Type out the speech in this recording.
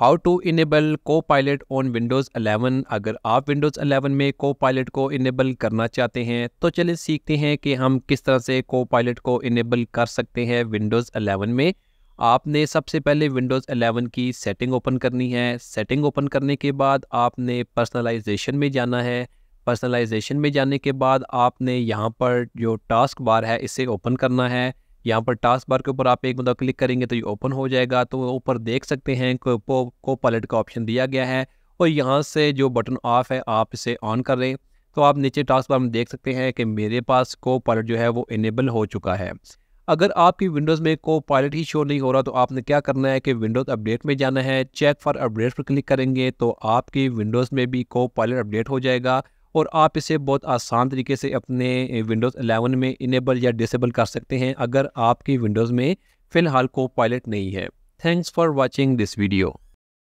how to enable Copilot on Windows 11 अगर आप Windows 11 में को पायलट को इनेबल करना चाहते हैं तो चलिए सीखते हैं कि हम किस तरह से को पायलट को इनेबल कर सकते हैं विंडोज़ 11 में आपने सबसे पहले विंडोज़ 11 की सेटिंग ओपन करनी है सेटिंग ओपन करने के बाद आपने पर्सनलाइजेशन में जाना है पर्सनलाइजेशन में जाने के बाद आपने यहाँ पर जो टास्क बार है इसे ओपन करना है यहाँ पर टास्क बार के ऊपर आप एक मतलब क्लिक करेंगे तो ये ओपन हो जाएगा तो ऊपर देख सकते हैं को, को पायलट का ऑप्शन दिया गया है और यहाँ से जो बटन ऑफ है आप इसे ऑन कर रहे हैं तो आप नीचे टास्क बार में देख सकते हैं कि मेरे पास को पायलट जो है वो इनेबल हो चुका है अगर आपकी विंडोज़ में को पायलट ही शो नहीं हो रहा तो आपने क्या करना है कि विंडोज़ अपडेट में जाना है चेक फॉर अपडेट पर क्लिक करेंगे तो आपकी विंडोज़ में भी को पायलट अपडेट हो जाएगा और आप इसे बहुत आसान तरीके से अपने विंडोज़ 11 में इनेबल या डिसेबल कर सकते हैं अगर आपकी विंडोज़ में फ़िलहाल को पायलट नहीं है thanks for watching this video